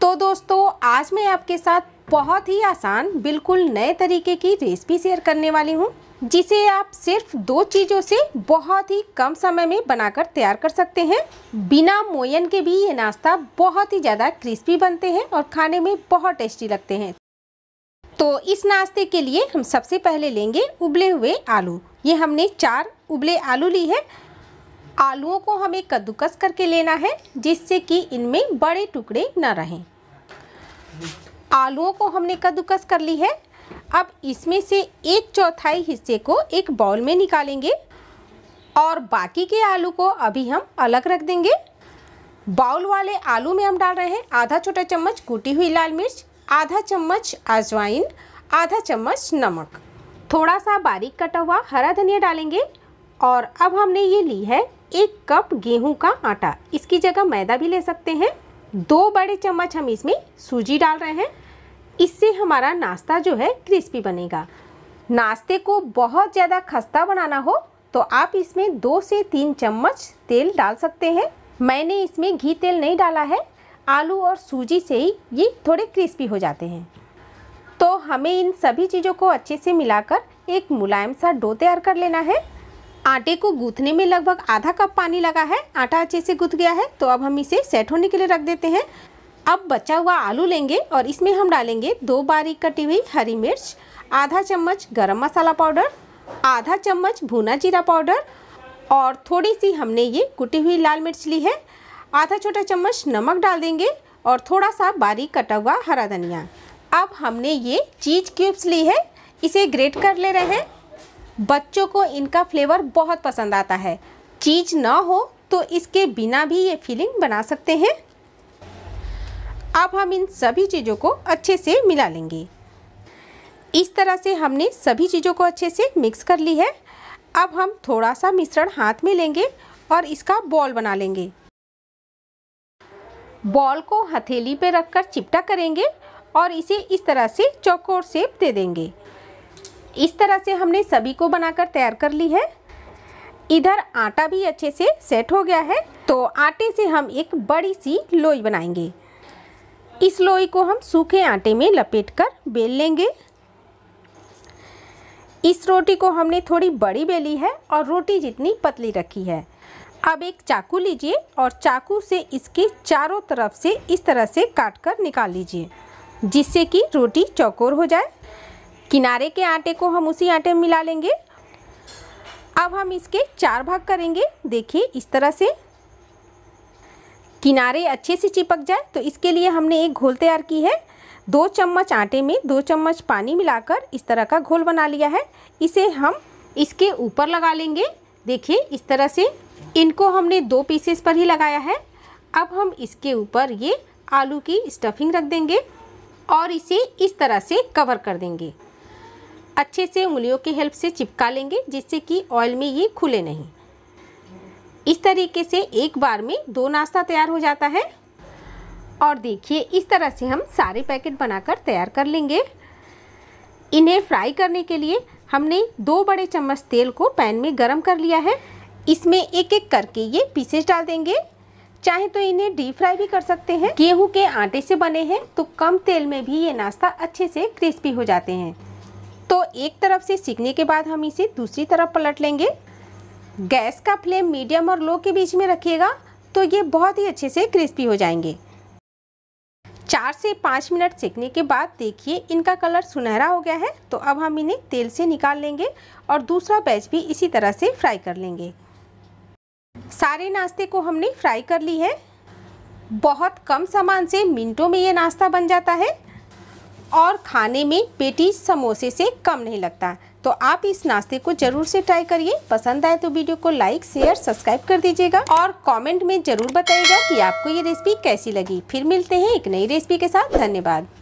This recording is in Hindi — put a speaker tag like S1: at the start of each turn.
S1: तो दोस्तों आज मैं आपके साथ बहुत ही आसान बिल्कुल नए तरीके की रेसिपी शेयर करने वाली हूँ जिसे आप सिर्फ दो चीज़ों से बहुत ही कम समय में बनाकर तैयार कर सकते हैं बिना मोयन के भी ये नाश्ता बहुत ही ज़्यादा क्रिस्पी बनते हैं और खाने में बहुत टेस्टी लगते हैं तो इस नाश्ते के लिए हम सबसे पहले लेंगे उबले हुए आलू ये हमने चार उबले आलू ली है आलुओं को हमें कद्दूकस करके लेना है जिससे कि इनमें बड़े टुकड़े न रहें आलुओं को हमने कद्दूकस कर ली है अब इसमें से एक चौथाई हिस्से को एक बाउल में निकालेंगे और बाकी के आलू को अभी हम अलग रख देंगे बाउल वाले आलू में हम डाल रहे हैं आधा छोटा चम्मच कूटी हुई लाल मिर्च आधा चम्मच अजवाइन आधा चम्मच नमक थोड़ा सा बारीक कटा हुआ हरा धनिया डालेंगे और अब हमने ये ली है एक कप गेहूं का आटा इसकी जगह मैदा भी ले सकते हैं दो बड़े चम्मच हम इसमें सूजी डाल रहे हैं इससे हमारा नाश्ता जो है क्रिस्पी बनेगा नाश्ते को बहुत ज़्यादा खस्ता बनाना हो तो आप इसमें दो से तीन चम्मच तेल डाल सकते हैं मैंने इसमें घी तेल नहीं डाला है आलू और सूजी से ही ये थोड़े क्रिस्पी हो जाते हैं तो हमें इन सभी चीज़ों को अच्छे से मिलाकर एक मुलायम सा डो तैयार कर लेना है आटे को गूंथने में लगभग आधा कप पानी लगा है आटा अच्छे से गूंथ गया है तो अब हम इसे सेट होने के लिए रख देते हैं अब बचा हुआ आलू लेंगे और इसमें हम डालेंगे दो बारीक कटी हुई हरी मिर्च आधा चम्मच गरम मसाला पाउडर आधा चम्मच भुना जीरा पाउडर और थोड़ी सी हमने ये कुटी हुई लाल मिर्च ली है आधा छोटा चम्मच नमक डाल देंगे और थोड़ा सा बारीक कटा हुआ हरा धनिया अब हमने ये चीज़ क्यूब्स ली है इसे ग्रेट कर ले रहे हैं बच्चों को इनका फ्लेवर बहुत पसंद आता है चीज़ ना हो तो इसके बिना भी ये फीलिंग बना सकते हैं अब हम इन सभी चीज़ों को अच्छे से मिला लेंगे इस तरह से हमने सभी चीज़ों को अच्छे से मिक्स कर ली है अब हम थोड़ा सा मिश्रण हाथ में लेंगे और इसका बॉल बना लेंगे बॉल को हथेली पे रखकर चिपटा करेंगे और इसे इस तरह से चौकोर शेप दे देंगे इस तरह से हमने सभी को बनाकर तैयार कर ली है इधर आटा भी अच्छे से सेट हो गया है तो आटे से हम एक बड़ी सी लोई बनाएंगे इस लोई को हम सूखे आटे में लपेट कर बेल लेंगे इस रोटी को हमने थोड़ी बड़ी बेली है और रोटी जितनी पतली रखी है अब एक चाकू लीजिए और चाकू से इसके चारों तरफ से इस तरह से काट कर निकाल लीजिए जिससे कि रोटी चौकोर हो जाए किनारे के आटे को हम उसी आटे में मिला लेंगे अब हम इसके चार भाग करेंगे देखिए इस तरह से किनारे अच्छे से चिपक जाए तो इसके लिए हमने एक घोल तैयार की है दो चम्मच आटे में दो चम्मच पानी मिलाकर इस तरह का घोल बना लिया है इसे हम इसके ऊपर लगा लेंगे देखिए इस तरह से इनको हमने दो पीसेस पर ही लगाया है अब हम इसके ऊपर ये आलू की स्टफिंग रख देंगे और इसे इस तरह से कवर कर देंगे अच्छे से उंगलियों की हेल्प से चिपका लेंगे जिससे कि ऑयल में ये खुले नहीं इस तरीके से एक बार में दो नाश्ता तैयार हो जाता है और देखिए इस तरह से हम सारे पैकेट बनाकर तैयार कर लेंगे इन्हें फ्राई करने के लिए हमने दो बड़े चम्मच तेल को पैन में गरम कर लिया है इसमें एक एक करके ये पीसेस डाल देंगे चाहे तो इन्हें डीप फ्राई भी कर सकते हैं गेहूं के आटे से बने हैं तो कम तेल में भी ये नाश्ता अच्छे से क्रिस्पी हो जाते हैं तो एक तरफ से सीखने के बाद हम इसे दूसरी तरफ पलट लेंगे गैस का फ्लेम मीडियम और लो के बीच में रखिएगा तो ये बहुत ही अच्छे से क्रिस्पी हो जाएंगे चार से पाँच मिनट सेकने के बाद देखिए इनका कलर सुनहरा हो गया है तो अब हम इन्हें तेल से निकाल लेंगे और दूसरा बैच भी इसी तरह से फ्राई कर लेंगे सारे नाश्ते को हमने फ्राई कर ली है बहुत कम सामान से मिनटों में ये नाश्ता बन जाता है और खाने में पेटी समोसे से कम नहीं लगता तो आप इस नाश्ते को जरूर से ट्राई करिए पसंद आए तो वीडियो को लाइक शेयर सब्सक्राइब कर दीजिएगा और कमेंट में जरूर बताइएगा कि आपको ये रेसिपी कैसी लगी फिर मिलते हैं एक नई रेसिपी के साथ धन्यवाद